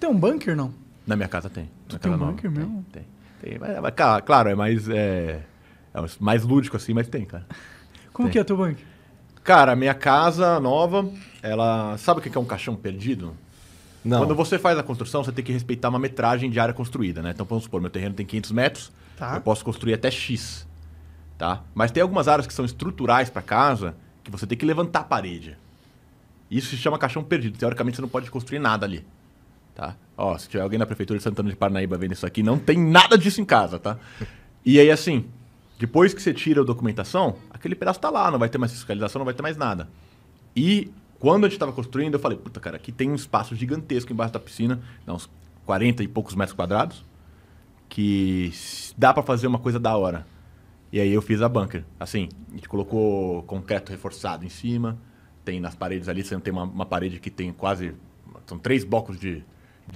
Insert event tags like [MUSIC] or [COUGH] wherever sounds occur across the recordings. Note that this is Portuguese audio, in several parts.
tem um bunker, não? Na minha casa tem. Tu tem um nova. bunker mesmo? Tem. tem. Mas, mas, claro, é mais, é, é mais lúdico assim, mas tem, cara. Como tem. que é teu bunker? Cara, minha casa nova, ela. Sabe o que é um caixão perdido? Não. Quando você faz a construção, você tem que respeitar uma metragem de área construída, né? Então, vamos supor, meu terreno tem 500 metros, tá. eu posso construir até X, tá? Mas tem algumas áreas que são estruturais para casa que você tem que levantar a parede. Isso se chama caixão perdido. Teoricamente, você não pode construir nada ali. Tá? Ó, se tiver alguém na prefeitura de Santana de Parnaíba vendo isso aqui, não tem nada disso em casa, tá? E aí, assim, depois que você tira a documentação, aquele pedaço tá lá, não vai ter mais fiscalização, não vai ter mais nada. E quando a gente estava construindo, eu falei, puta, cara, aqui tem um espaço gigantesco embaixo da piscina, dá uns 40 e poucos metros quadrados, que dá para fazer uma coisa da hora. E aí eu fiz a bunker. Assim, a gente colocou concreto reforçado em cima, tem nas paredes ali, você não tem uma, uma parede que tem quase. São três blocos de,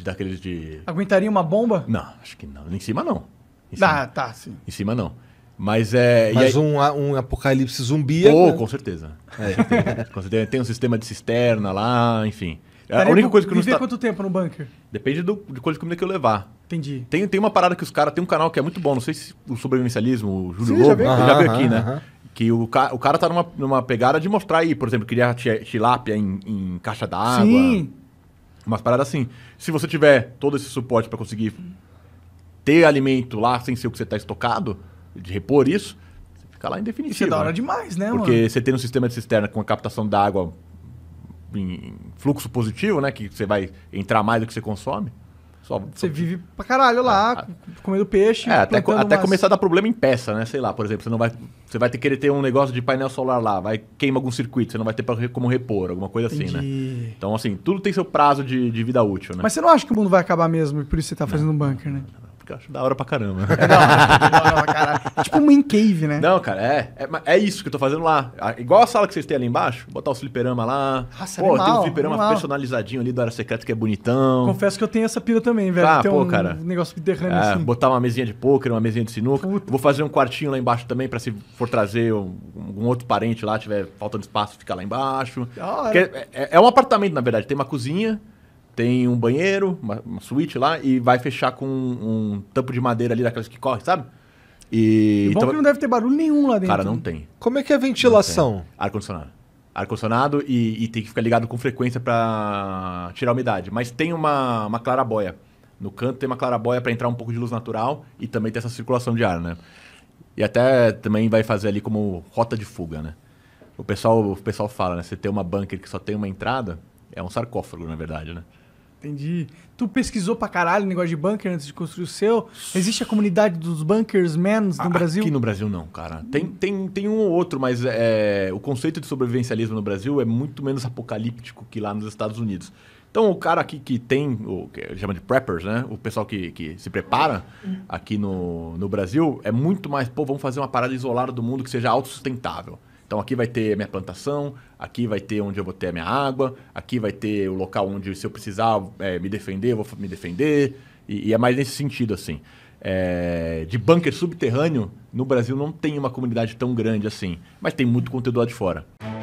daqueles de. Aguentaria uma bomba? Não, acho que não. Em cima não. Em ah, cima, ah, tá, sim. Em cima não. Mas é. Mas aí... um, um apocalipse zumbi. É oh, né? com certeza. É. Com certeza. com certeza. Tem um sistema de cisterna lá, enfim. Pera é, a única coisa que não está... quanto tempo no bunker? Depende do, de quanto de comida que eu levar. Entendi. Tem, tem uma parada que os caras. Tem um canal que é muito bom, não sei se o sobrevivencialismo, o Júlio Lobo, já veio, já veio aqui, né? Que o, ca, o cara tá numa, numa pegada de mostrar aí, por exemplo, criar é tilápia em, em caixa d'água. Sim. Umas paradas assim. Se você tiver todo esse suporte para conseguir ter alimento lá sem ser o que você está estocado, de repor isso, você fica lá indefinitivo. Isso é da hora né? demais, né, Porque mano? você tem um sistema de cisterna com a captação da água em fluxo positivo, né? Que você vai entrar mais do que você consome. Só, você só... vive pra caralho lá, ah, comendo peixe. É, até, umas... até começar a dar problema em peça, né? Sei lá, por exemplo, você não vai. Você vai ter que querer ter um negócio de painel solar lá, vai queima algum circuito, você não vai ter pra, como repor, alguma coisa Entendi. assim, né? Então, assim, tudo tem seu prazo de, de, vida útil, né? Mas você não acha que o mundo vai acabar mesmo e por isso você tá não, fazendo um bunker, né? Não, não, porque eu acho da hora pra caramba. É [LAUGHS] da hora, da hora pra caralho. [LAUGHS] tipo uma cave né? Não, cara, é, é, é, isso que eu tô fazendo lá. Ah, igual a sala que vocês têm ali embaixo, botar o fliperama lá. Nossa, pô, animal, tem um fliperama animal. personalizadinho ali do Área Secreta que é bonitão. Confesso que eu tenho essa pira também, velho. Ah, tem pô, um cara. negócio de é, assim. Botar uma mesinha de pôquer, uma mesinha de sinuca. Puta. Vou fazer um quartinho lá embaixo também pra se for trazer um, um outro parente lá, tiver faltando espaço, ficar lá embaixo. É, é, é um apartamento, na verdade. Tem uma cozinha, tem um banheiro, uma, uma suíte lá, e vai fechar com um, um tampo de madeira ali daquelas que corre, sabe? E. Bom então que não deve ter barulho nenhum lá dentro. Cara, não tem. Como é que é a ventilação? Ar-condicionado. Ar-condicionado e, e, tem que ficar ligado com frequência para tirar a umidade. Mas tem uma, uma clarabóia. No canto tem uma clarabóia para entrar um pouco de luz natural e também tem essa circulação de ar, né? E até também vai fazer ali como rota de fuga, né? O pessoal, o pessoal fala, né? Você ter uma bunker que só tem uma entrada, é um sarcófago, na verdade, né? Entendi. Tu pesquisou pra caralho o negócio de bunker antes de construir o seu? Existe a comunidade dos menos no Brasil? Aqui no Brasil não, cara. Tem, tem, tem um ou outro, mas é, o conceito de sobrevivencialismo no Brasil é muito menos apocalíptico que lá nos Estados Unidos. Então o cara aqui que tem, o que chama de preppers, né? O pessoal que, que se prepara aqui no, no Brasil é muito mais, pô, vamos fazer uma parada isolada do mundo que seja autossustentável. Então aqui vai ter minha plantação, aqui vai ter onde eu vou ter a minha água, aqui vai ter o local onde se eu precisar é, me defender, eu vou me defender. E, e é mais nesse sentido assim. É, de bunker subterrâneo, no Brasil não tem uma comunidade tão grande assim, mas tem muito conteúdo lá de fora.